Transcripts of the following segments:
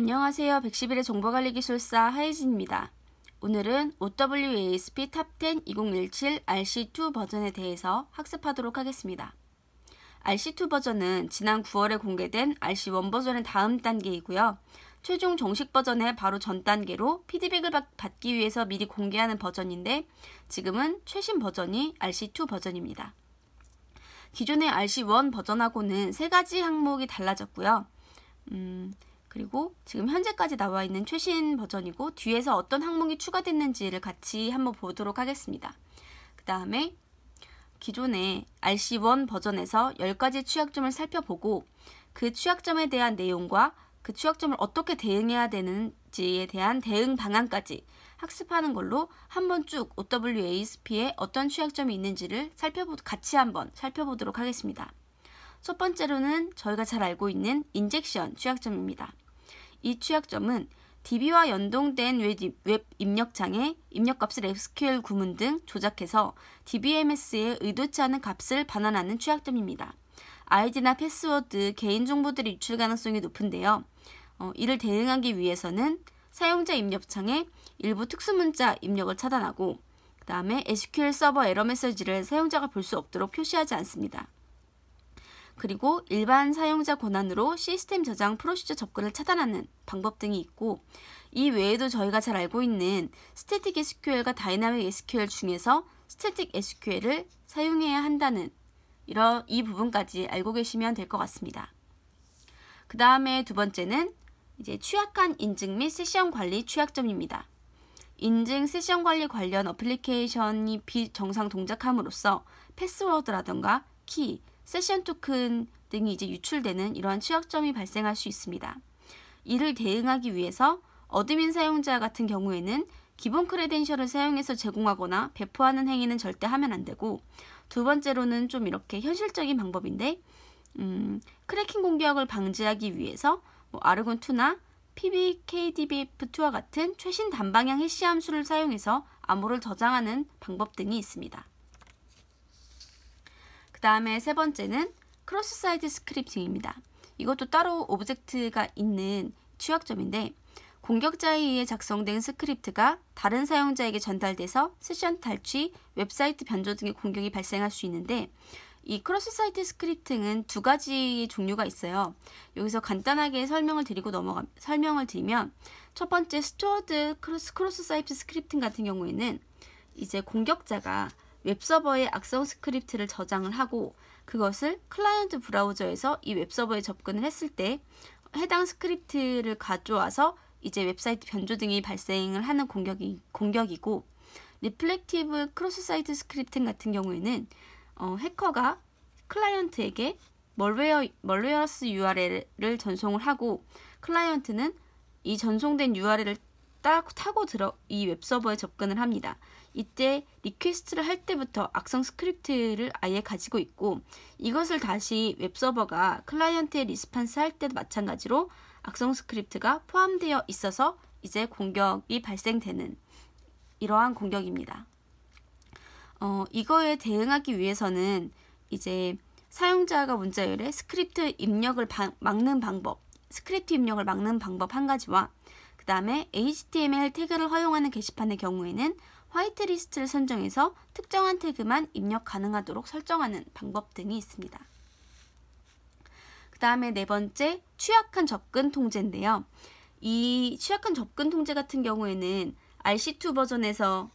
안녕하세요. 111의 정보관리 기술사 하혜진입니다. 오늘은 OWASP 탑10 2017 RC2 버전에 대해서 학습하도록 하겠습니다. RC2 버전은 지난 9월에 공개된 RC1 버전의 다음 단계이고요. 최종 정식 버전의 바로 전 단계로 피드백을 받기 위해서 미리 공개하는 버전인데 지금은 최신 버전이 RC2 버전입니다. 기존의 RC1 버전하고는 세 가지 항목이 달라졌고요. 음, 그리고 지금 현재까지 나와 있는 최신 버전이고 뒤에서 어떤 항목이 추가됐는지를 같이 한번 보도록 하겠습니다. 그 다음에 기존의 RC1 버전에서 10가지 취약점을 살펴보고 그 취약점에 대한 내용과 그 취약점을 어떻게 대응해야 되는지에 대한 대응 방안까지 학습하는 걸로 한번 쭉 OWASP에 어떤 취약점이 있는지를 살펴보, 같이 한번 살펴보도록 하겠습니다. 첫 번째로는 저희가 잘 알고 있는 인젝션 취약점입니다. 이 취약점은 DB와 연동된 웹 입력창에 입력값을 SQL 구문 등 조작해서 DBMS에 의도치 않은 값을 반환하는 취약점입니다. 아이디나 패스워드, 개인정보들이 유출 가능성이 높은데요. 어, 이를 대응하기 위해서는 사용자 입력창에 일부 특수문자 입력을 차단하고 그 다음에 SQL 서버 에러 메시지를 사용자가 볼 수 없도록 표시하지 않습니다. 그리고 일반 사용자 권한으로 시스템 저장 프로시저 접근을 차단하는 방법 등이 있고 이 외에도 저희가 잘 알고 있는 스태틱 SQL과 다이나믹 SQL 중에서 스태틱 SQL을 사용해야 한다는 이런 이 부분까지 알고 계시면 될 것 같습니다. 그 다음에 두 번째는 이제 취약한 인증 및 세션 관리 취약점입니다. 인증 세션 관리 관련 어플리케이션이 비정상 동작함으로써 패스워드라던가 키, 세션 토큰 등이 이제 유출되는 이러한 취약점이 발생할 수 있습니다. 이를 대응하기 위해서 어드민 사용자 같은 경우에는 기본 크레덴셜을 사용해서 제공하거나 배포하는 행위는 절대 하면 안 되고 두 번째로는 좀 이렇게 현실적인 방법인데 음, 크래킹 공격을 방지하기 위해서 뭐 아르곤2나 PBKDBF2와 같은 최신 단방향 해시 함수를 사용해서 암호를 저장하는 방법 등이 있습니다. 그 다음에 세 번째는 크로스 사이드 스크립팅입니다. 이것도 따로 오브젝트가 있는 취약점인데 공격자에 의해 작성된 스크립트가 다른 사용자에게 전달돼서 세션 탈취, 웹사이트 변조 등의 공격이 발생할 수 있는데 이 크로스 사이트 스크립팅은 두 가지 종류가 있어요. 여기서 간단하게 설명을 드리고 넘어가 설명을 드리면 첫 번째 스튜어드 크로스 크로스 사이트 스크립팅 같은 경우에는 이제 공격자가 웹서버에 악성 스크립트를 저장을 하고 그것을 클라이언트 브라우저에서 이 웹서버에 접근을 했을 때 해당 스크립트를 가져와서 이제 웹사이트 변조 등이 발생을 하는 공격이, 공격이고 리플렉티브 크로스 사이트 스크립팅 같은 경우에는 어, 해커가 클라이언트에게 멀웨어, 멀웨어스 URL을 전송을 하고 클라이언트는 이 전송된 URL을 타고 들어 이 웹서버에 접근을 합니다. 이때 리퀘스트를 할 때부터 악성 스크립트를 아예 가지고 있고 이것을 다시 웹서버가 클라이언트의 리스판스 할 때도 마찬가지로 악성 스크립트가 포함되어 있어서 이제 공격이 발생되는 이러한 공격입니다. 어, 이거에 대응하기 위해서는 이제 사용자가 문자열에 스크립트 입력을 방, 막는 방법, 스크립트 입력을 막는 방법 한 가지와 그 다음에 HTML 태그를 허용하는 게시판의 경우에는 화이트리스트를 선정해서 특정한 태그만 입력 가능하도록 설정하는 방법 등이 있습니다. 그 다음에 네 번째, 취약한 접근 통제인데요. 이 취약한 접근 통제 같은 경우에는 RC2 버전에서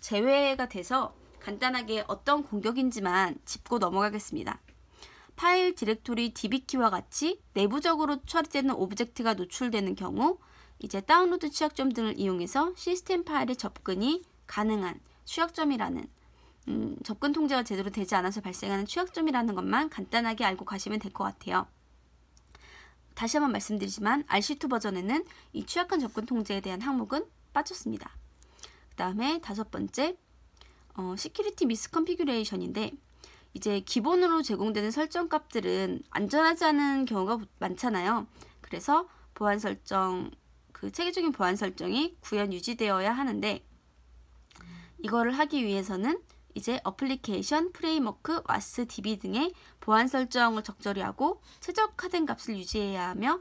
제외가 돼서 간단하게 어떤 공격인지만 짚고 넘어가겠습니다. 파일 디렉토리 dbk와 같이 내부적으로 처리되는 오브젝트가 노출되는 경우 이제 다운로드 취약점 등을 이용해서 시스템 파일의 접근이 가능한 취약점이라는 음, 접근 통제가 제대로 되지 않아서 발생하는 취약점이라는 것만 간단하게 알고 가시면 될 것 같아요. 다시 한번 말씀드리지만 RC2 버전에는 이 취약한 접근 통제에 대한 항목은 빠졌습니다. 그 다음에 다섯 번째 어, 시큐리티 미스 컨피규레이션인데 이제 기본으로 제공되는 설정 값들은 안전하지 않은 경우가 많잖아요. 그래서 보안 설정 그 체계적인 보안 설정이 구현 유지되어야 하는데 이거를 하기 위해서는 이제 어플리케이션, 프레임워크, 와스, DB 등의 보안 설정을 적절히 하고 최적화된 값을 유지해야 하며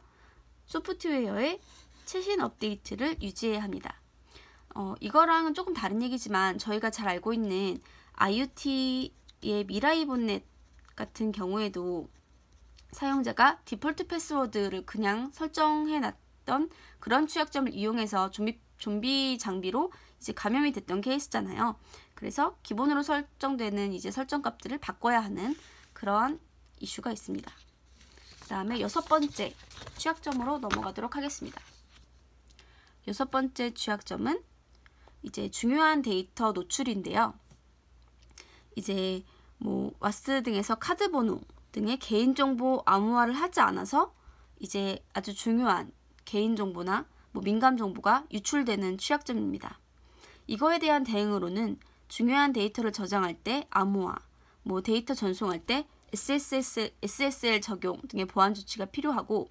소프트웨어의 최신 업데이트를 유지해야 합니다. 어, 이거랑은 조금 다른 얘기지만 저희가 잘 알고 있는 IoT의 미라이 본넷 같은 경우에도 사용자가 디폴트 패스워드를 그냥 설정해 놨 있던 그런 취약점을 이용해서 좀비, 좀비 장비로 이제 감염이 됐던 케이스잖아요. 그래서 기본으로 설정되는 이제 설정 값들을 바꿔야 하는 그러한 이슈가 있습니다. 그 다음에 여섯 번째 취약점으로 넘어가도록 하겠습니다. 여섯 번째 취약점은 이제 중요한 데이터 노출인데요. 이제 뭐 와스 등에서 카드 번호 등의 개인정보 암호화를 하지 않아서 이제 아주 중요한 개인정보나 뭐 민감정보가 유출되는 취약점입니다. 이거에 대한 대응으로는 중요한 데이터를 저장할 때 암호화, 뭐 데이터 전송할 때 SSS, SSL 적용 등의 보안 조치가 필요하고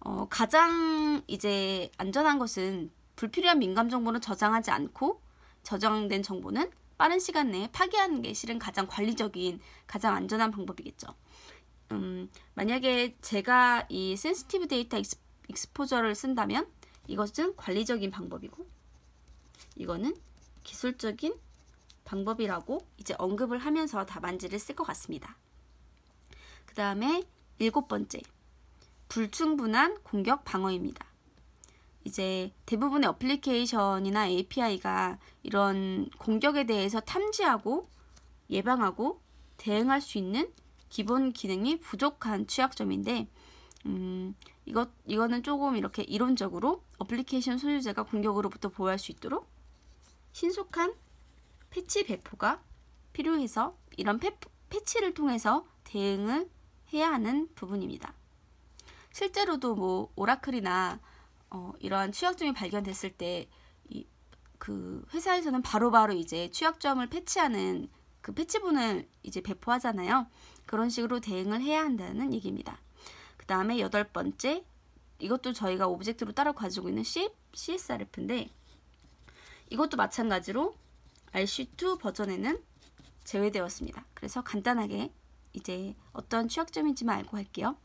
어, 가장 이제 안전한 것은 불필요한 민감 정보는 저장하지 않고 저장된 정보는 빠른 시간 내에 파괴하는게 실은 가장 관리적인 가장 안전한 방법이겠죠. 음, 만약에 제가 이 센스티브 데이터 익스 익스포저를 쓴다면 이것은 관리적인 방법이고 이거는 기술적인 방법이라고 이제 언급을 하면서 답안지를 쓸 것 같습니다. 그 다음에 일곱 번째, 불충분한 공격 방어입니다. 이제 대부분의 어플리케이션이나 API가 이런 공격에 대해서 탐지하고 예방하고 대응할 수 있는 기본 기능이 부족한 취약점인데 음, 이것, 이거는 조금 이렇게 이론적으로 어플리케이션 소유자가 공격으로부터 보호할 수 있도록 신속한 패치 배포가 필요해서 이런 패, 패치를 통해서 대응을 해야 하는 부분입니다. 실제로도 뭐 오라클이나 어, 이러한 취약점이 발견됐을 때 그 회사에서는 바로바로 바로 이제 취약점을 패치하는 그 패치본을 이제 배포하잖아요. 그런 식으로 대응을 해야 한다는 얘기입니다. 다음에 여덟 번째 이것도 저희가 오브젝트로 따로 가지고 있는 CSRF인데 이것도 마찬가지로 RC2 버전에는 제외되었습니다. 그래서 간단하게 이제 어떤 취약점인지만 알고 할게요.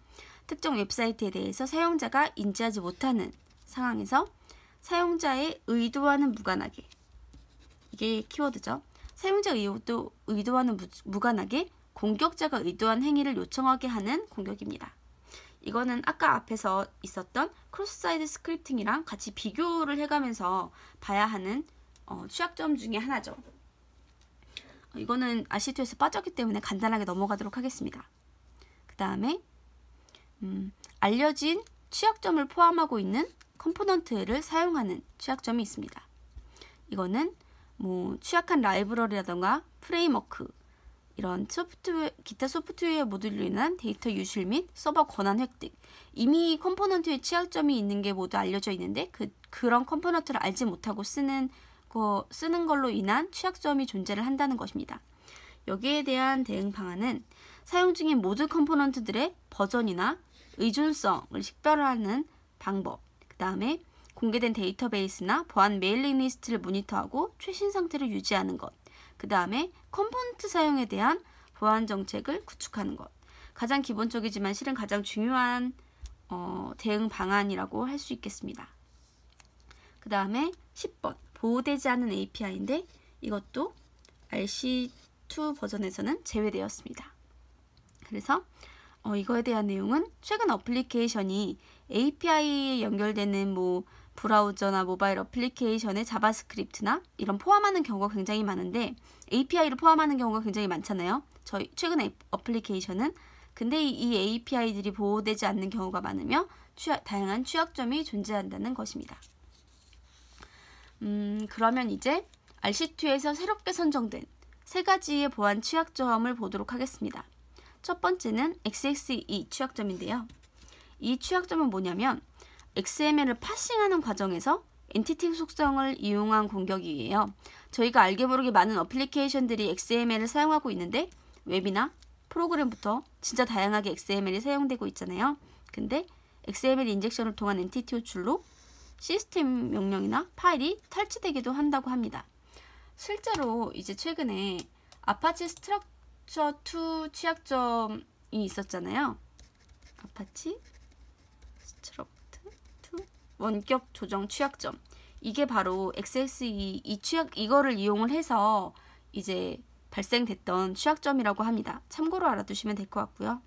특정 웹사이트에 대해서 사용자가 인지하지 못하는 상황에서 사용자의 의도와는 무관하게 이게 키워드죠. 사용자 의도, 의도와는 무, 무관하게 공격자가 의도한 행위를 요청하게 하는 공격입니다. 이거는 아까 앞에서 있었던 크로스사이드 스크립팅이랑 같이 비교를 해가면서 봐야 하는 어, 취약점 중에 하나죠. 어, 이거는 RC2에서 빠졌기 때문에 간단하게 넘어가도록 하겠습니다. 그 다음에 음, 알려진 취약점을 포함하고 있는 컴포넌트를 사용하는 취약점이 있습니다. 이거는 뭐 취약한 라이브러리라던가 프레임워크 이런 소프트웨어, 기타 소프트웨어 모듈로 인한 데이터 유실 및 서버 권한 획득. 이미 컴포넌트에 취약점이 있는 게 모두 알려져 있는데 그, 그런 컴포넌트를 알지 못하고 쓰는 거, 쓰는 걸로 인한 취약점이 존재를 한다는 것입니다. 여기에 대한 대응 방안은 사용 중인 모든 컴포넌트들의 버전이나 의존성을 식별하는 방법, 그 다음에 공개된 데이터베이스나 보안 메일링 리스트를 모니터하고 최신 상태를 유지하는 것, 그 다음에 컴포넌트 사용에 대한 보안 정책을 구축하는 것. 가장 기본적이지만 실은 가장 중요한 어, 대응 방안이라고 할 수 있겠습니다. 그 다음에 10번 보호되지 않은 API인데 이것도 RC2 버전에서는 제외되었습니다. 그래서 어, 이거에 대한 내용은 최근 어플리케이션이 API에 연결되는 뭐 브라우저나 모바일 어플리케이션에 자바스크립트나 이런 포함하는 경우가 굉장히 많은데 API를 포함하는 경우가 굉장히 많잖아요. 저희 최근 에 어플리케이션은 근데 이 API들이 보호되지 않는 경우가 많으며 취약, 다양한 취약점이 존재한다는 것입니다. 음, 그러면 이제 RC2에서 새롭게 선정된 세 가지의 보안 취약점을 보도록 하겠습니다. 첫 번째는 XXE 취약점인데요. 이 취약점은 뭐냐면 XML을 파싱하는 과정에서 엔티티 속성을 이용한 공격이에요. 저희가 알게 모르게 많은 어플리케이션들이 XML을 사용하고 있는데 웹이나 프로그램부터 진짜 다양하게 XML이 사용되고 있잖아요. 근데 XML 인젝션을 통한 엔티티 호출로 시스템 명령이나 파일이 탈취되기도 한다고 합니다. 실제로 이제 최근에 아파치 스트럭처 2 취약점이 있었잖아요. 아파치 스트럭 원격 조정 취약점. 이게 바로 XSE 이 취약 이거를 이용을 해서 이제 발생됐던 취약점이라고 합니다. 참고로 알아두시면 될 것 같고요.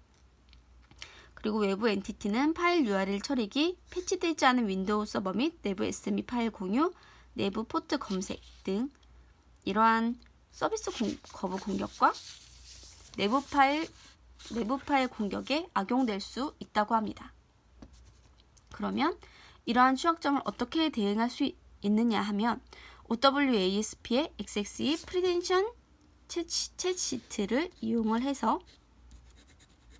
그리고 외부 엔티티는 파일 URL 처리기, 패치되지 않은 윈도우 서버 및 내부 SME 파일 공유, 내부 포트 검색 등 이러한 서비스 공, 거부 공격과 내부 파일 내부 파일 공격에 악용될 수 있다고 합니다. 그러면 이러한 추악점을 어떻게 대응할 수 있느냐 하면 OWASP의 XXE 프리덴션 챗시트를 이용을 해서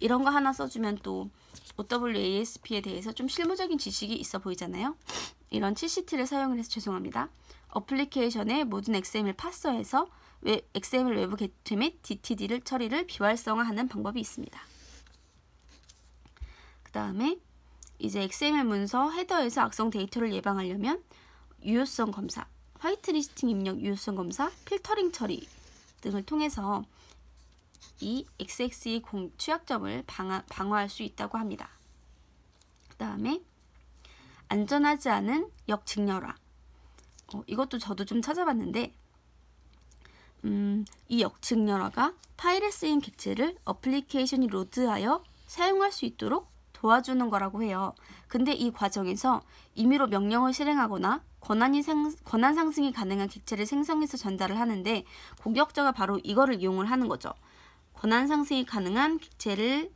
이런 거 하나 써주면 또 OWASP에 대해서 좀 실무적인 지식이 있어 보이잖아요. 이런 챗시트를 사용을 해서 죄송합니다. 어플리케이션의 모든 XML 파서에서 XML 외부 개체 및 DTD를 처리를 비활성화하는 방법이 있습니다. 그 다음에 이제 XML 문서 헤더에서 악성 데이터를 예방하려면 유효성 검사, 화이트리스팅 입력 유효성 검사, 필터링 처리 등을 통해서 이 XX의 공, 취약점을 방하, 방어할 수 있다고 합니다. 그 다음에 안전하지 않은 역직렬화 어, 이것도 저도 좀 찾아봤는데 음, 이 역측열화가 파일에 쓰인 객체를 어플리케이션이 로드하여 사용할 수 있도록 도와주는 거라고 해요. 근데 이 과정에서 임의로 명령을 실행하거나 권한이 상, 권한 상승이 가능한 객체를 생성해서 전달을 하는데 공격자가 바로 이거를 이용을 하는 거죠. 권한 상승이 가능한 객체를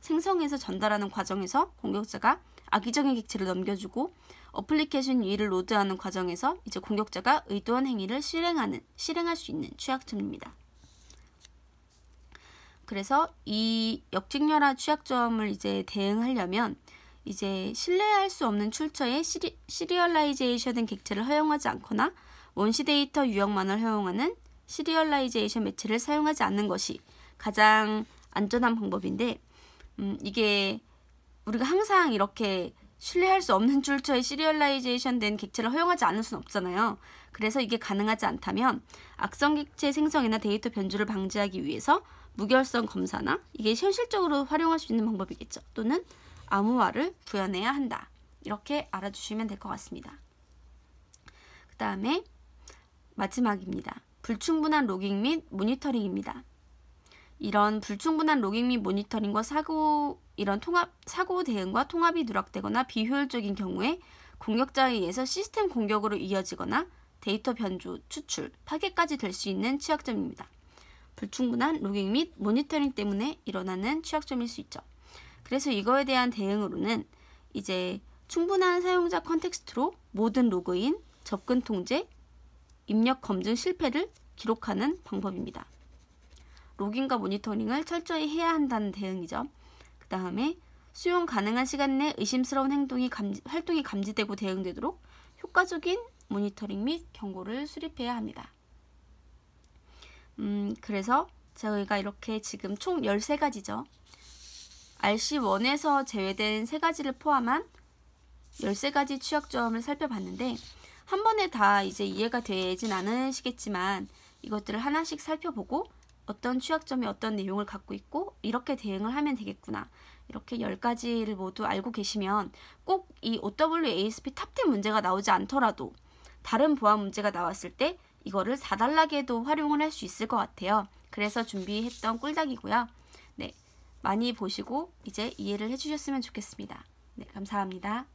생성해서 전달하는 과정에서 공격자가 악의적인 객체를 넘겨주고 어플리케이션 위를 로드하는 과정에서 이제 공격자가 의도한 행위를 실행하는 실행할 수 있는 취약점입니다. 그래서 이 역직렬화 취약점을 이제 대응하려면 이제 신뢰할 수 없는 출처에 시리, 시리얼라이제이션된 객체를 허용하지 않거나 원시 데이터 유형만을 허용하는 시리얼라이제이션 매체를 사용하지 않는 것이 가장 안전한 방법인데 음, 이게 우리가 항상 이렇게 신뢰할 수 없는 출처에 시리얼라이제이션 된 객체를 허용하지 않을 수는 없잖아요. 그래서 이게 가능하지 않다면 악성 객체 생성이나 데이터 변조를 방지하기 위해서 무결성 검사나 이게 현실적으로 활용할 수 있는 방법이겠죠. 또는 암호화를 구현해야 한다. 이렇게 알아주시면 될 것 같습니다. 그 다음에 마지막입니다. 불충분한 로깅 및 모니터링입니다. 이런 불충분한 로깅 및 모니터링과 사고 이런 통합 사고 대응과 통합이 누락되거나 비효율적인 경우에 공격자에 의해서 시스템 공격으로 이어지거나 데이터 변조, 추출, 파괴까지 될 수 있는 취약점입니다. 불충분한 로깅 및 모니터링 때문에 일어나는 취약점일 수 있죠. 그래서 이거에 대한 대응으로는 이제 충분한 사용자 컨텍스트로 모든 로그인, 접근 통제, 입력 검증 실패를 기록하는 방법입니다. 로깅과 모니터링을 철저히 해야 한다는 대응이죠. 그 다음에 수용 가능한 시간 내 의심스러운 행동이 감지, 활동이 감지되고 대응되도록 효과적인 모니터링 및 경고를 수립해야 합니다. 음, 그래서 저희가 이렇게 지금 총 13가지죠. RC1에서 제외된 3가지를 포함한 13가지 취약점을 살펴봤는데 한 번에 다 이제 이해가 되진 않으시겠지만 이것들을 하나씩 살펴보고 어떤 취약점이 어떤 내용을 갖고 있고 이렇게 대응을 하면 되겠구나. 이렇게 10가지를 모두 알고 계시면 꼭 이 OWASP 탑10 문제가 나오지 않더라도 다른 보안 문제가 나왔을 때 이거를 4달러에도 활용을 할 수 있을 것 같아요. 그래서 준비했던 꿀닭이고요. 네, 많이 보시고 이제 이해를 해주셨으면 좋겠습니다. 네, 감사합니다.